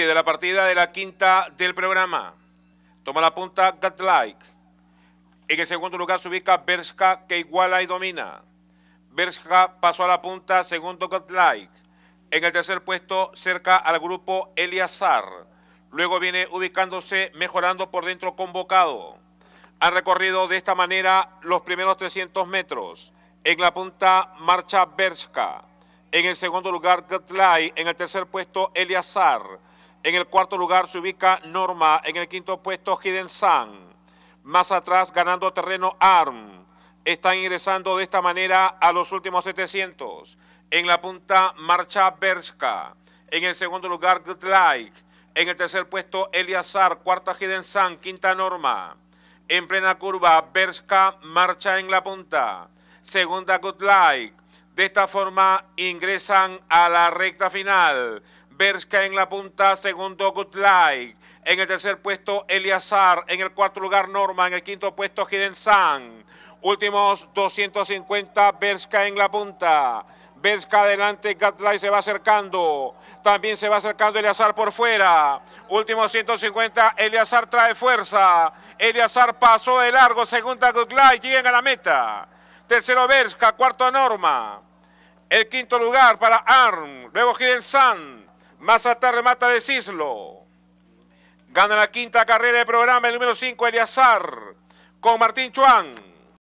de la partida de la quinta del programa. Toma la punta Gatlike. En el segundo lugar se ubica Berska, que iguala y domina. Berska pasó a la punta, segundo Gatlike. En el tercer puesto, cerca al grupo Eliazar. Luego viene ubicándose, mejorando por dentro convocado. Ha recorrido de esta manera los primeros 300 metros. En la punta marcha Berska. En el segundo lugar, Gatlai. En el tercer puesto, Eliazar. En el cuarto lugar se ubica Norma. En el quinto puesto, Hidden Sun. Más atrás, ganando terreno ARM. Están ingresando de esta manera a los últimos 700. En la punta, Marcha Berska. En el segundo lugar, Good En el tercer puesto, Eliazar. Cuarta, Hidden Sun. Quinta, Norma. En plena curva, Berska marcha en la punta. Segunda, Good De esta forma, ingresan a la recta final. Berska en la punta, segundo Goodlike. En el tercer puesto, Eliazar. En el cuarto lugar, Norma. En el quinto puesto, Sun. Últimos 250, Berska en la punta. Berska adelante, Gatlai se va acercando. También se va acercando Eliazar por fuera. Últimos 150, Eliazar trae fuerza. Eliazar pasó de largo, segunda Gutlai, llegan a la meta. Tercero Berska, cuarto Norma. El quinto lugar para Arm, luego Sun. Mazatar remata de Cislo. Gana la quinta carrera de programa el número 5, Eliazar, con Martín Chuan.